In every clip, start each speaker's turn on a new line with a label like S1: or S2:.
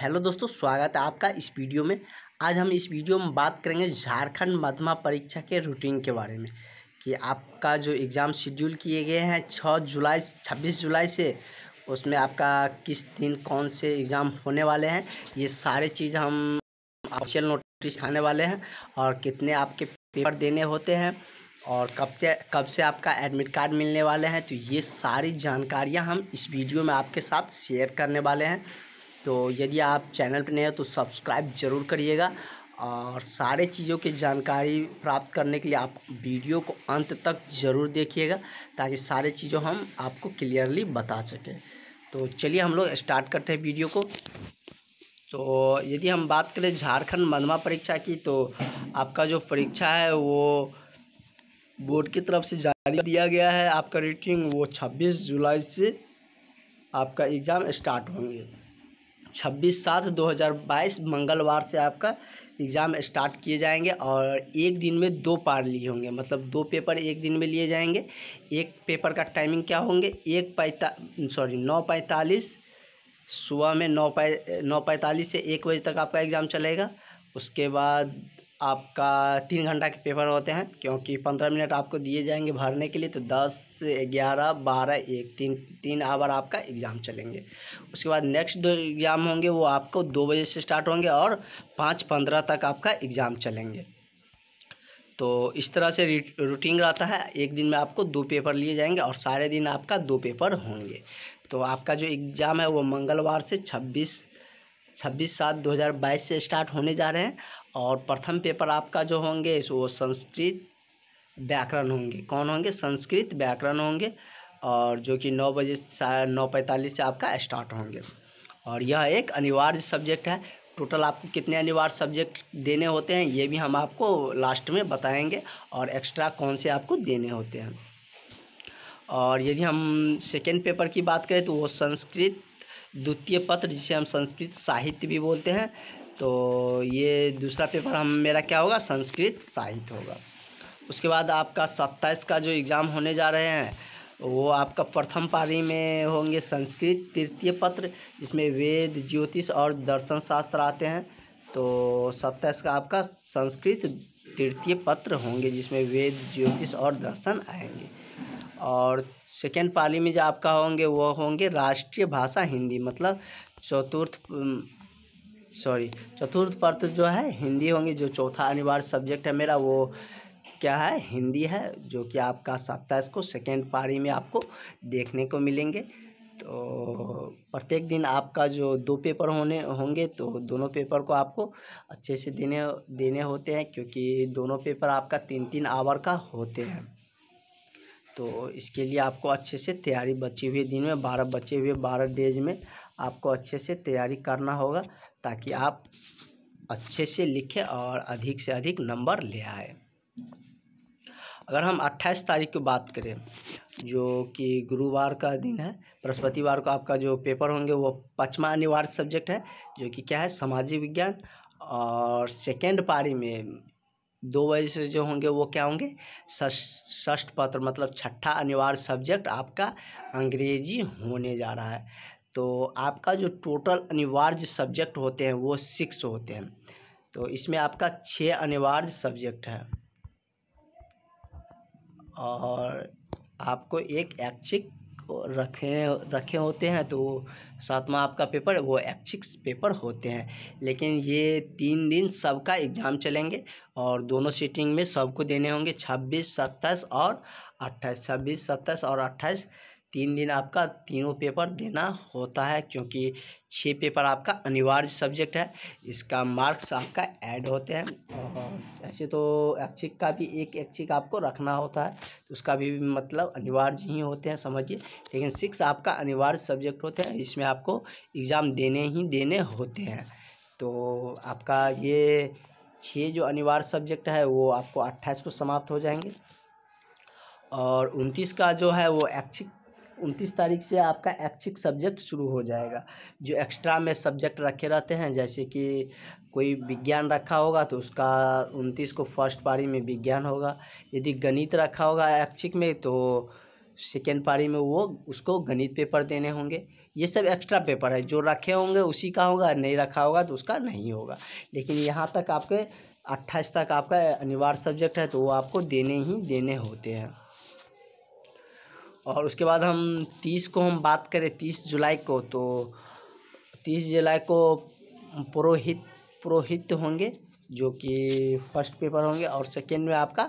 S1: hello दोस्तों स्वागत है आपका इस वीडियो में आज हम इस वीडियो में बात करेंगे झारखंड मध्यमा परीक्षा के रूटीन के बारे में कि आपका जो एग्ज़ाम शेड्यूल किए गए हैं छः जुलाई छब्बीस जुलाई से उसमें आपका किस दिन कौन से एग्ज़ाम होने वाले हैं ये सारे चीज़ हम ऑफिशियल नोटिस खाने वाले हैं और कितने आपके पेपर देने होते हैं और कब से कब से आपका एडमिट कार्ड मिलने वाले हैं तो ये सारी जानकारियाँ हम इस वीडियो में आपके साथ शेयर करने वाले हैं तो यदि आप चैनल पर नए हो तो सब्सक्राइब ज़रूर करिएगा और सारे चीज़ों की जानकारी प्राप्त करने के लिए आप वीडियो को अंत तक ज़रूर देखिएगा ताकि सारे चीज़ों हम आपको क्लियरली बता सकें तो चलिए हम लोग स्टार्ट करते हैं वीडियो को तो यदि हम बात करें झारखंड मधमा परीक्षा की तो आपका जो परीक्षा है वो बोर्ड की तरफ से जारी दिया गया है आपका रेटिंग वो 26 जुलाई से आपका एग्ज़ाम स्टार्ट होंगे छब्बीस सात दो हज़ार बाईस मंगलवार से आपका एग्ज़ाम स्टार्ट किए जाएंगे और एक दिन में दो पार लिए होंगे मतलब दो पेपर एक दिन में लिए जाएंगे एक पेपर का टाइमिंग क्या होंगे एक पैंता सॉरी नौ पैंतालीस सुबह में नौ पै नौ पैंतालीस से एक बजे तक आपका एग्ज़ाम चलेगा उसके बाद आपका तीन घंटा के पेपर होते हैं क्योंकि पंद्रह मिनट आपको दिए जाएंगे भरने के लिए तो दस ग्यारह बारह एक तीन तीन आवर आपका एग्ज़ाम चलेंगे उसके बाद नेक्स्ट दो एग्ज़ाम होंगे वो आपको दो बजे से स्टार्ट होंगे और पाँच पंद्रह तक आपका एग्ज़ाम चलेंगे तो इस तरह से रूटीन रहता है एक दिन में आपको दो पेपर लिए जाएंगे और सारे दिन आपका दो पेपर होंगे तो आपका जो एग्ज़ाम है वो मंगलवार से छब्बीस छब्बीस सात दो हज़ार बाईस से स्टार्ट होने जा रहे हैं और प्रथम पेपर आपका जो होंगे वो संस्कृत व्याकरण होंगे कौन होंगे संस्कृत व्याकरण होंगे और जो कि नौ बजे साढ़े नौ पैंतालीस से आपका स्टार्ट होंगे और यह एक अनिवार्य सब्जेक्ट है टोटल आपको कितने अनिवार्य सब्जेक्ट देने होते हैं ये भी हम आपको लास्ट में बताएंगे और एक्स्ट्रा कौन से आपको देने होते हैं और यदि हम सेकेंड पेपर की बात करें तो वो संस्कृत द्वितीय पत्र जिसे हम संस्कृत साहित्य भी बोलते हैं तो ये दूसरा पेपर हम मेरा क्या होगा संस्कृत साहित्य होगा उसके बाद आपका सत्ताईस का जो एग्ज़ाम होने जा रहे हैं वो आपका प्रथम पारी में होंगे संस्कृत तृतीय पत्र जिसमें वेद ज्योतिष और दर्शन शास्त्र आते हैं तो सत्ताईस का आपका संस्कृत तृतीय पत्र होंगे जिसमें वेद ज्योतिष और दर्शन आएंगे और सेकेंड पाली में जो आपका होंगे वो होंगे राष्ट्रीय भाषा हिंदी मतलब चतुर्थ सॉरी चतुर्थ पात्र जो है हिंदी होंगी जो चौथा अनिवार्य सब्जेक्ट है मेरा वो क्या है हिंदी है जो कि आपका सत्ताईस को सेकेंड पारी में आपको देखने को मिलेंगे तो प्रत्येक दिन आपका जो दो पेपर होने होंगे तो दोनों पेपर को आपको अच्छे से देने देने होते हैं क्योंकि दोनों पेपर आपका तीन तीन आवर का होते हैं तो इसके लिए आपको अच्छे से तैयारी बचे हुए दिन में बारह बचे हुए बारह डेज में आपको अच्छे से तैयारी करना होगा ताकि आप अच्छे से लिखें और अधिक से अधिक नंबर ले आए अगर हम 28 तारीख की बात करें जो कि गुरुवार का दिन है बृहस्पतिवार को आपका जो पेपर होंगे वो पचमा अनिवार्य सब्जेक्ट है जो कि क्या है सामाजिक विज्ञान और सेकेंड पारी में दो बजे से जो होंगे वो क्या होंगे ष्ठ पत्र मतलब छठा अनिवार्य सब्जेक्ट आपका अंग्रेजी होने जा रहा है तो आपका जो टोटल अनिवार्य सब्जेक्ट होते हैं वो सिक्स होते हैं तो इसमें आपका छः अनिवार्य सब्जेक्ट है और आपको एक ऐच्छिक रखे रखे होते हैं तो सातवां आपका पेपर वो ऐच्छिक पेपर होते हैं लेकिन ये तीन दिन सबका एग्ज़ाम चलेंगे और दोनों सीटिंग में सबको देने होंगे छब्बीस सत्ताईस और अट्ठाईस छब्बीस सत्ताईस और अट्ठाईस तीन दिन आपका तीनों पेपर देना होता है क्योंकि छः पेपर आपका अनिवार्य सब्जेक्ट है इसका मार्क्स आपका ऐड होते हैं ऐसे तो एक्चिक का भी एक एक्चिक आपको रखना होता है तो उसका भी मतलब अनिवार्य ही होते हैं समझिए लेकिन सिक्स आपका अनिवार्य सब्जेक्ट होते हैं इसमें आपको एग्ज़ाम देने ही देने होते हैं तो आपका ये छः जो अनिवार्य सब्जेक्ट है वो आपको अट्ठाईस को समाप्त हो जाएंगे और उनतीस का जो है वो एक्चिक उनतीस तारीख से आपका ऐच्छिक सब्जेक्ट शुरू हो जाएगा जो एक्स्ट्रा में सब्जेक्ट रखे रहते हैं जैसे कि कोई विज्ञान रखा होगा तो उसका उनतीस को फर्स्ट पारी में विज्ञान होगा यदि गणित रखा होगा ऐच्छिक में तो सेकेंड पारी में वो उसको गणित पेपर देने होंगे ये सब एक्स्ट्रा पेपर है जो रखे होंगे उसी का होगा नहीं रखा होगा तो उसका नहीं होगा लेकिन यहाँ तक आपके अट्ठाईस तक आपका अनिवार्य सब्जेक्ट है तो वो आपको देने ही देने होते हैं और उसके बाद हम तीस को हम बात करें तीस जुलाई को तो तीस जुलाई को पुरोहित पुरोहित होंगे जो कि फर्स्ट पेपर होंगे और सेकेंड में आपका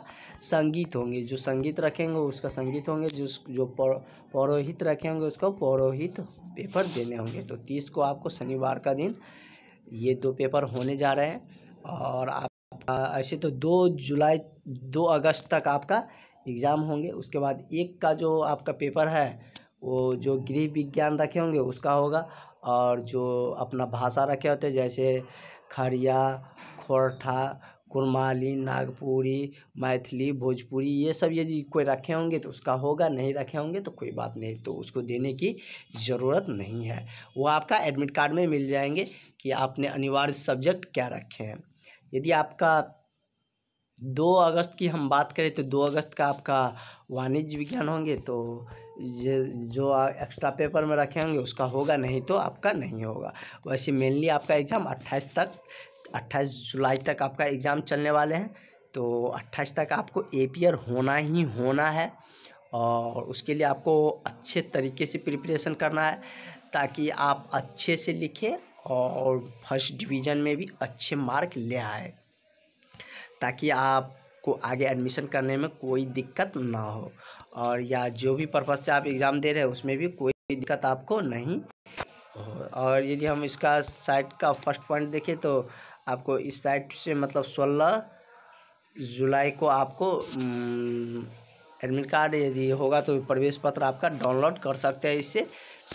S1: संगीत होंगे जो संगीत रखेंगे उसका संगीत होंगे जिस जो पौरोहित रखेंगे उसका पौरोहित पेपर देने होंगे तो तीस को आपको शनिवार का दिन ये दो पेपर होने जा रहे हैं और आप ऐसे तो दो जुलाई दो अगस्त तक आपका एग्ज़ाम होंगे उसके बाद एक का जो आपका पेपर है वो जो गृह विज्ञान रखे होंगे उसका होगा और जो अपना भाषा रखे होते हैं जैसे खड़िया खोरठा कुरमाली नागपुरी मैथिली भोजपुरी ये सब यदि कोई रखे होंगे तो उसका होगा नहीं रखे होंगे तो कोई बात नहीं तो उसको देने की ज़रूरत नहीं है वो आपका एडमिट कार्ड में मिल जाएंगे कि आपने अनिवार्य सब्जेक्ट क्या रखे हैं यदि आपका दो अगस्त की हम बात करें तो दो अगस्त का आपका वाणिज्य विज्ञान होंगे तो ये जो एक्स्ट्रा पेपर में रखे होंगे उसका होगा नहीं तो आपका नहीं होगा वैसे मेनली आपका एग्ज़ाम अट्ठाईस तक अट्ठाईस जुलाई तक आपका एग्ज़ाम चलने वाले हैं तो अट्ठाईस तक आपको एपियर होना ही होना है और उसके लिए आपको अच्छे तरीके से प्रिपरेशन करना है ताकि आप अच्छे से लिखें और फर्स्ट डिवीज़न में भी अच्छे मार्क ले आए ताकि आपको आगे एडमिशन करने में कोई दिक्कत ना हो और या जो भी पर्पज़ से आप एग्ज़ाम दे रहे हैं उसमें भी कोई दिक्कत आपको नहीं हो और यदि हम इसका साइट का फर्स्ट पॉइंट देखें तो आपको इस साइट से मतलब सोलह जुलाई को आपको एडमिट कार्ड यदि होगा तो प्रवेश पत्र आपका डाउनलोड कर सकते हैं इससे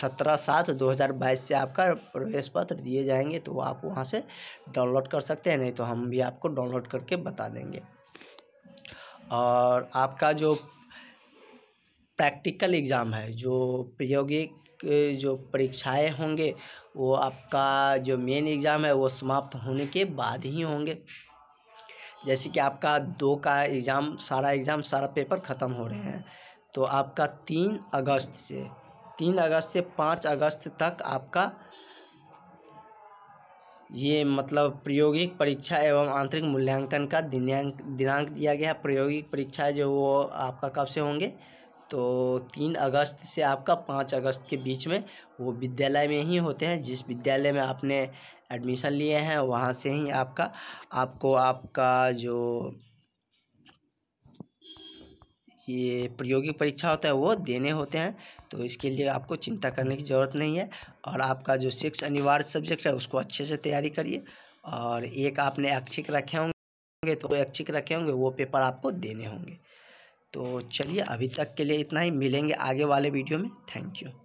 S1: सत्रह सात दो हज़ार बाईस से आपका प्रवेश पत्र दिए जाएंगे तो आप वहाँ से डाउनलोड कर सकते हैं नहीं तो हम भी आपको डाउनलोड करके बता देंगे और आपका जो प्रैक्टिकल एग्ज़ाम है जो प्रायोगिक जो परीक्षाएं होंगे वो आपका जो मेन एग्ज़ाम है वो समाप्त होने के बाद ही होंगे जैसे कि आपका दो का एग्ज़ाम सारा एग्ज़ाम सारा पेपर ख़त्म हो रहे हैं तो आपका तीन अगस्त से तीन अगस्त से पाँच अगस्त तक आपका ये मतलब प्रायोगिक परीक्षा एवं आंतरिक मूल्यांकन का दिनांक दिनांक दिया गया है प्रायोगिक परीक्षा जो वो आपका कब से होंगे तो तीन अगस्त से आपका पाँच अगस्त के बीच में वो विद्यालय में ही होते हैं जिस विद्यालय में आपने एडमिशन लिए हैं वहाँ से ही आपका आपको आपका जो ये प्रायोगिक परीक्षा होता है वो देने होते हैं तो इसके लिए आपको चिंता करने की ज़रूरत नहीं है और आपका जो सिक्स अनिवार्य सब्जेक्ट है उसको अच्छे से तैयारी करिए और एक आपने ऐच्छिक रखे होंगे तो ऐच्छिक रखे होंगे वो पेपर आपको देने होंगे तो चलिए अभी तक के लिए इतना ही मिलेंगे आगे वाले वीडियो में थैंक यू